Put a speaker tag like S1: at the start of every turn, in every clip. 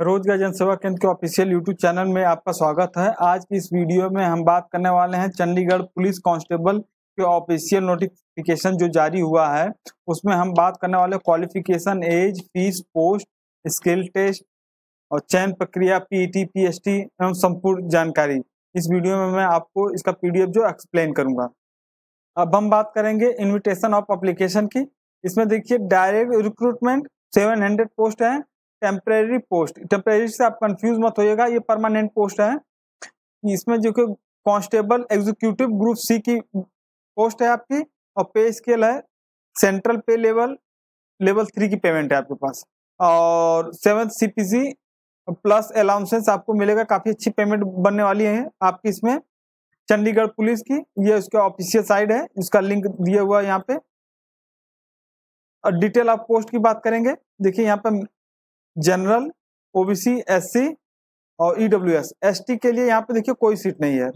S1: रोजगार जनसेवा केंद्र के ऑफिशियल यूट्यूब चैनल में आपका स्वागत है आज की इस वीडियो में हम बात करने वाले हैं चंडीगढ़ पुलिस कांस्टेबल के ऑफिशियल नोटिफिकेशन जो जारी हुआ है उसमें हम बात करने वाले qualification age fees post skill test और चयन प्रक्रिया पीईटी टी एवं संपूर्ण जानकारी इस वीडियो में मैं आपको इसका पी जो एक्सप्लेन करूंगा अब हम बात करेंगे इन्विटेशन ऑफ अप्लीकेशन की इसमें देखिए डायरेक्ट रिक्रूटमेंट सेवन पोस्ट है टेम्परेरी पोस्ट टेम्परेरी से आप कंफ्यूज मत होइएगा ये परमानेंट पोस्ट है इसमें जो कि कॉन्स्टेबल एग्जीक्यूटिव ग्रुप सी की पोस्ट है आपकी और पे स्केल है central pay level level three की पेमेंट है आपके पास और सेवन्थ सी प्लस अलाउंसेंस आपको मिलेगा काफ़ी अच्छी पेमेंट बनने वाली है आपकी इसमें चंडीगढ़ पुलिस की ये उसका ऑफिशियल साइड है इसका लिंक दिया हुआ है यहाँ पे और डिटेल आप पोस्ट की बात करेंगे देखिए यहाँ पे जनरल ओबीसी एससी और ईडब्ल्यू एस एस टी के लिए यहाँ पे देखिए कोई सीट नहीं है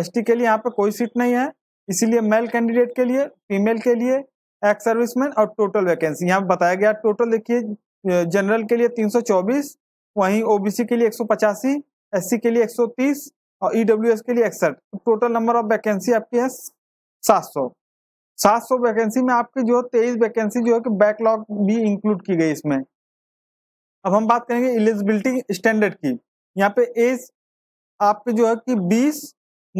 S1: एस टी के लिए यहाँ पे कोई सीट नहीं है इसीलिए मेल कैंडिडेट के लिए फीमेल के लिए एक्स सर्विसमैन और टोटल वैकेंसी यहाँ बताया गया टोटल देखिए जनरल के लिए 324 वहीं ओबीसी के लिए एक सौ के लिए 130 और ईडब्ल्यूएस के लिए इकसठ तो टोटल नंबर ऑफ वैकेंसी आपकी है 700 700 वैकेंसी में आपकी जो तेईस वैकेंसी जो है कि बैकलॉग भी इंक्लूड की गई इसमें अब हम बात करेंगे एलिजिबिलिटी स्टैंडर्ड की यहाँ पे एज आपके जो है कि 20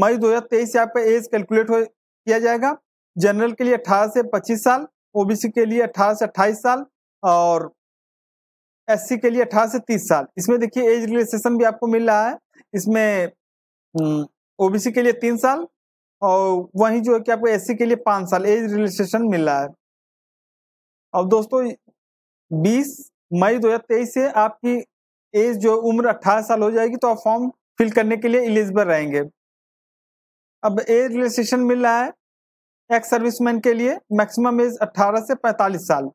S1: मई 2023 से आपका एज कैलकुलेट हो किया जाएगा जनरल के लिए 18 से 25 साल ओबीसी के लिए 18 से 28 साल और एससी के लिए 18 से 30 साल इसमें देखिए एज रिलेशन भी आपको मिल रहा है इसमें ओबीसी हम्म, के लिए तीन साल और वहीं जो है कि आपको एस के लिए पाँच साल एज रिलेशन मिल रहा है और दोस्तों बीस मई 2023 से आपकी एज जो उम्र अट्ठारह साल हो जाएगी तो आप फॉर्म फिल करने के लिए एलिजिबल रहेंगे अब एज रजिस्ट्रेशन मिल रहा है एक्स सर्विसमैन के लिए मैक्सिमम एज 18 से 45 साल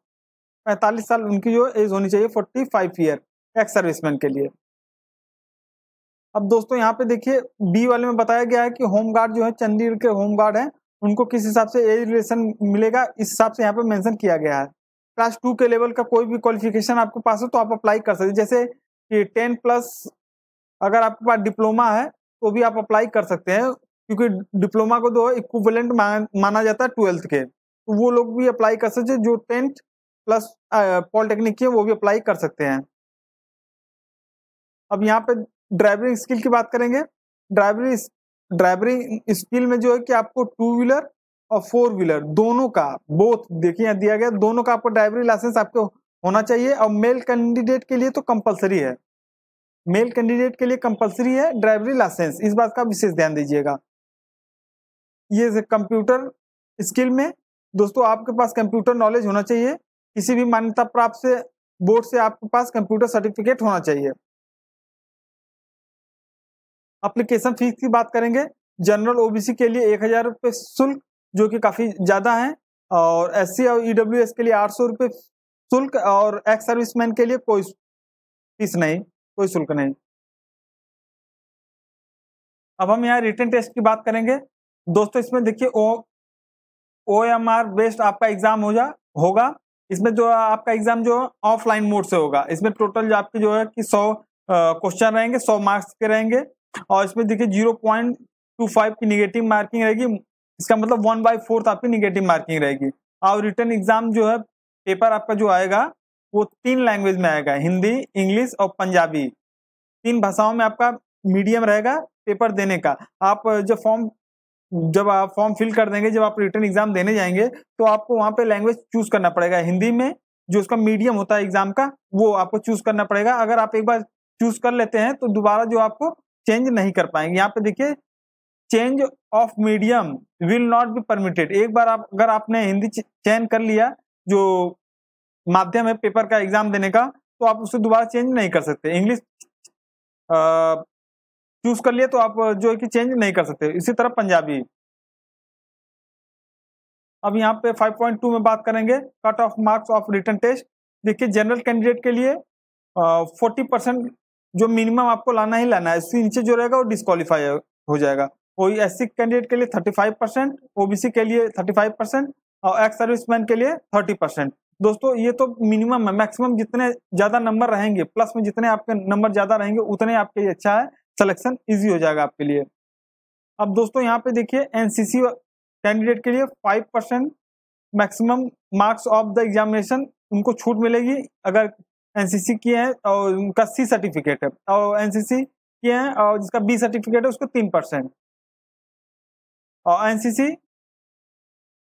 S1: 45 साल उनकी जो एज होनी चाहिए 45 ईयर एक्स सर्विसमैन के लिए अब दोस्तों यहाँ पे देखिए बी वाले में बताया गया है कि होम गार्ड जो है चंडीगढ़ के होम गार्ड हैं उनको किस हिसाब से एज रिलेशन मिलेगा इस हिसाब से यहाँ पे मेंशन किया गया है क्लास टू के लेवल का कोई भी क्वालिफिकेशन आपके पास हो तो आप अप्लाई कर सकते जैसे कि टेन प्लस अगर आपके पास डिप्लोमा है तो भी आप अप्लाई कर सकते हैं क्योंकि डिप्लोमा को दो तो इक्विवेलेंट माना जाता है ट्वेल्थ के तो वो लोग भी अप्लाई कर सकते हैं जो टेंथ प्लस पॉलिटेक्निक के वो भी अप्लाई कर सकते हैं अब यहाँ पे ड्राइविंग स्किल की बात करेंगे ड्राइवरिंग ड्राइवरिंग स्किल में जो है कि आपको टू व्हीलर और फोर व्हीलर दोनों का बोथ देखिए यहाँ दिया गया दोनों का आपको ड्राइवरी लाइसेंस आपको होना चाहिए और मेल कैंडिडेट के लिए तो कंपलसरी है मेल कैंडिडेट के लिए कंपलसरी है ड्राइवरी लाइसेंस इस बात का विशेष ध्यान दीजिएगा ये कंप्यूटर स्किल में दोस्तों आपके पास कंप्यूटर नॉलेज होना चाहिए किसी भी मान्यता प्राप्त से बोर्ड से आपके पास कंप्यूटर सर्टिफिकेट होना चाहिए अप्लीकेशन फीस की बात करेंगे जनरल ओबीसी के लिए एक हजार रुपये शुल्क जो कि काफ़ी ज़्यादा है और एस और ई e के लिए आठ सौ शुल्क और एक्स सर्विसमैन के लिए कोई फीस नहीं कोई शुल्क नहीं अब हम यहाँ रिटर्न टेस्ट की बात करेंगे दोस्तों इसमें देखिए O O M R based आपका एग्जाम हो जा होगा इसमें जो आपका एग्जाम जो ऑफलाइन मोड से होगा इसमें टोटल जो आपके जो है कि सौ क्वेश्चन रहेंगे सौ मार्क्स के रहेंगे और इसमें देखिए जीरो पॉइंट टू फाइव की निगेटिव मार्किंग रहेगी इसका मतलब वन बाई फोर्थ आपकी निगेटिव मार्किंग रहेगी और रिटर्न एग्जाम जो है पेपर आपका जो आएगा वो तीन लैंग्वेज में आएगा हिंदी इंग्लिश और पंजाबी तीन भाषाओं में आपका मीडियम रहेगा पेपर देने का आप जब फॉर्म जब आप फॉर्म फिल कर देंगे जब आप रिटर्न एग्जाम देने जाएंगे तो आपको वहाँ पे लैंग्वेज चूज करना पड़ेगा हिंदी में जो उसका मीडियम होता है एग्जाम का वो आपको चूज करना पड़ेगा अगर आप एक बार चूज कर लेते हैं तो दोबारा जो आपको चेंज नहीं कर पाएंगे यहाँ पे देखिए change of medium will not be permitted एक बार आप अगर आपने हिंदी चयन कर लिया जो माध्यम है पेपर का एग्जाम देने का तो आप उसे दोबारा चेंज नहीं कर सकते इंग्लिश चूज कर लिए तो आप जो है कि चेंज नहीं कर सकते इसी तरह पंजाबी अब यहाँ पे 5.2 में बात करेंगे cut off marks of written test देखिए जनरल कैंडिडेट के लिए फोर्टी परसेंट जो मिनिमम आपको लाना ही लाना है इससे नीचे जो रहेगा वो डिस्कालीफाई हो जाएगा कोई एस कैंडिडेट के लिए थर्टी फाइव परसेंट ओबीसी के लिए थर्टी फाइव परसेंट और एक्स सर्विसमैन के लिए थर्टी परसेंट दोस्तों ये तो मिनिमम है मैक्सिमम जितने ज्यादा नंबर रहेंगे प्लस में जितने आपके नंबर ज्यादा रहेंगे उतने आपके लिए अच्छा है सिलेक्शन ईजी हो जाएगा आपके लिए अब दोस्तों यहाँ पे देखिए एनसीसी कैंडिडेट के लिए five percent maximum marks of the examination उनको छूट मिलेगी अगर एनसीसी किए हैं और उनका सी सर्टिफिकेट है और एनसीसी किए हैं और जिसका बी सर्टिफिकेट है उसको तीन परसेंट और एनसीसी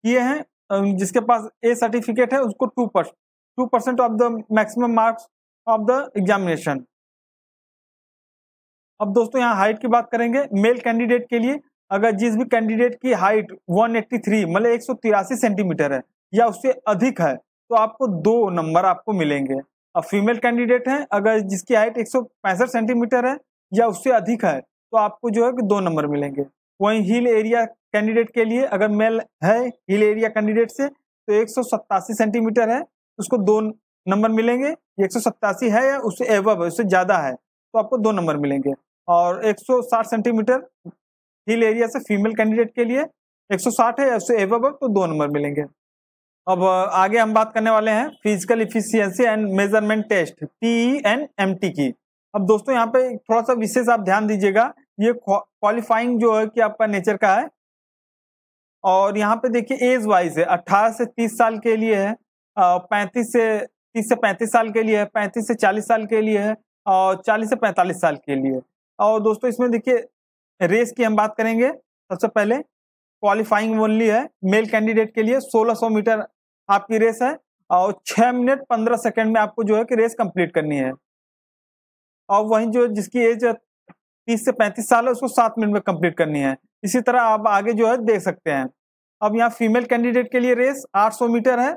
S1: ये हैं जिसके पास ए सर्टिफिकेट है उसको two percent two percent of the maximum marks of the examination अब दोस्तों यहाँ हाइट की बात करेंगे मेल कैंडिडेट के लिए अगर जिस भी कैंडिडेट की हाइट 183 मतलब एक सेंटीमीटर है या उससे अधिक है तो आपको दो नंबर आपको मिलेंगे अब फीमेल कैंडिडेट है अगर जिसकी हाइट एक सेंटीमीटर है या उससे अधिक है तो आपको जो है कि दो नंबर मिलेंगे वहीं हिल एरिया कैंडिडेट के लिए अगर मेल है हिल एरिया कैंडिडेट से तो एक सेंटीमीटर है उसको दो नंबर मिलेंगे एक है या उससे एवब है उससे ज़्यादा है तो आपको दो नंबर मिलेंगे और 160 सेंटीमीटर हिल एरिया से फीमेल कैंडिडेट के लिए 160 है या उससे एव तो दो नंबर मिलेंगे अब आगे हम बात करने वाले हैं physical efficiency and measurement test P and M की अब दोस्तों यहाँ पे थोड़ा सा विशेष आप ध्यान दीजिएगा ये क्वालिफाइंग जो है कि आपका नेचर का है और यहाँ पे देखिए एज वाइज है 18 से 30 साल के लिए है पैंतीस से 30 से 35 साल के लिए है पैंतीस से 40 साल के लिए है और 40 से 45 साल के लिए और दोस्तों इसमें देखिए रेस की हम बात करेंगे सबसे पहले क्वालिफाइंग ओनली है मेल कैंडिडेट के लिए 1600 मीटर आपकी रेस है और 6 मिनट 15 सेकंड में आपको जो है कि रेस कंप्लीट करनी है और वहीं जो जिसकी एज तीस से पैंतीस साल है उसको सात मिनट में कंप्लीट करनी है इसी तरह आप आगे जो है देख सकते हैं अब यहाँ फीमेल कैंडिडेट के लिए रेस सौ मीटर है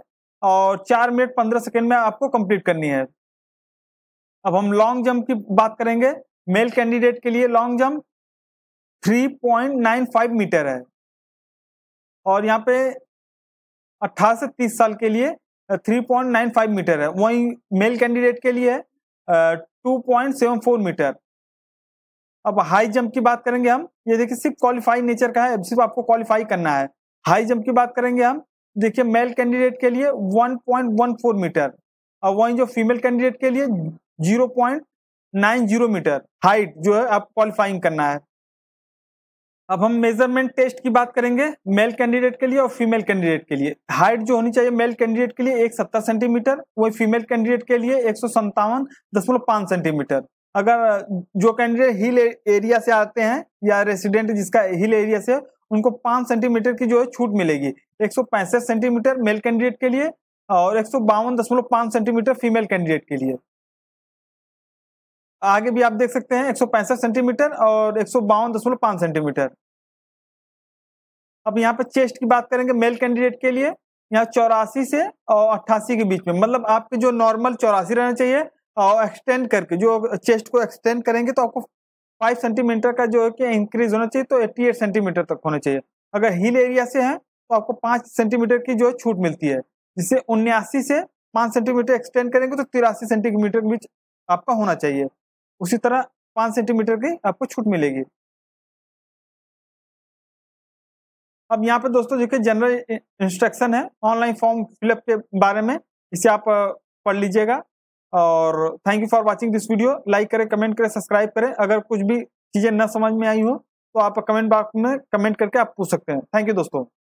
S1: और चार मिनट पंद्रह सेकेंड में आपको कंप्लीट करनी है अब हम लॉन्ग जंप की बात करेंगे मेल कैंडिडेट के लिए लॉन्ग जंप 3.95 मीटर है और यहाँ पे 18 से 30 साल के लिए 3.95 मीटर है वहीं मेल कैंडिडेट के लिए 2.74 मीटर अब हाई जंप की बात करेंगे हम ये देखिए सिर्फ क्वालिफाई नेचर का है सिर्फ आपको क्वालिफाई करना है हाई जंप की बात करेंगे हम देखिए मेल कैंडिडेट के लिए 1.14 मीटर और वहीं जो फीमेल कैंडिडेट के लिए 0.90 मीटर हाइट जो है आप क्वालिफाइंग करना है अब हम मेजरमेंट टेस्ट की बात करेंगे मेल कैंडिडेट के लिए और फीमेल कैंडिडेट के लिए हाइट जो होनी चाहिए मेल कैंडिडेट के लिए एक सत्तर सेंटीमीटर वही फीमेल कैंडिडेट के लिए एक सौ सेंटीमीटर अगर जो कैंडिडेट हिल एरिया से आते हैं या रेसिडेंट जिसका हिल एरिया से उनको पांच सेंटीमीटर की जो है छूट मिलेगी एक सेंटीमीटर मेल कैंडिडेट के लिए और एक सेंटीमीटर फीमेल कैंडिडेट के लिए आगे भी आप देख सकते हैं एक सेंटीमीटर और एक सेंटीमीटर अब यहाँ पर चेस्ट की बात करेंगे मेल कैंडिडेट के लिए यहाँ चौरासी से और अट्ठासी के बीच में मतलब आपके जो नॉर्मल चौरासी रहना चाहिए एक्सटेंड करके जो चेस्ट को एक्सटेंड करेंगे तो आपको फाइव सेंटीमीटर का जो है कि इंक्रीज होना चाहिए तो एट्टी एट सेंटीमीटर तक होना चाहिए अगर हिल एरिया से है तो आपको पाँच सेंटीमीटर की जो है छूट मिलती है जिससे उन्यासी से पाँच सेंटीमीटर एक्सटेंड करेंगे तो तिरासी सेंटीमीटर के बीच आपका होना चाहिए उसी तरह पाँच सेंटीमीटर की आपको छूट मिलेगी अब यहाँ पे दोस्तों जो कि जनरल इंस्ट्रक्शन है ऑनलाइन फॉर्म फिलअप के बारे में इसे आप पढ़ लीजिएगा और thank you for watching this video like करें कमेंट करें सब्सक्राइब करें अगर कुछ भी चीज़ें न समझ में आई हो तो आप कमेंट बॉक्स में कमेंट करके आप पूछ सकते हैं थैंक यू दोस्तों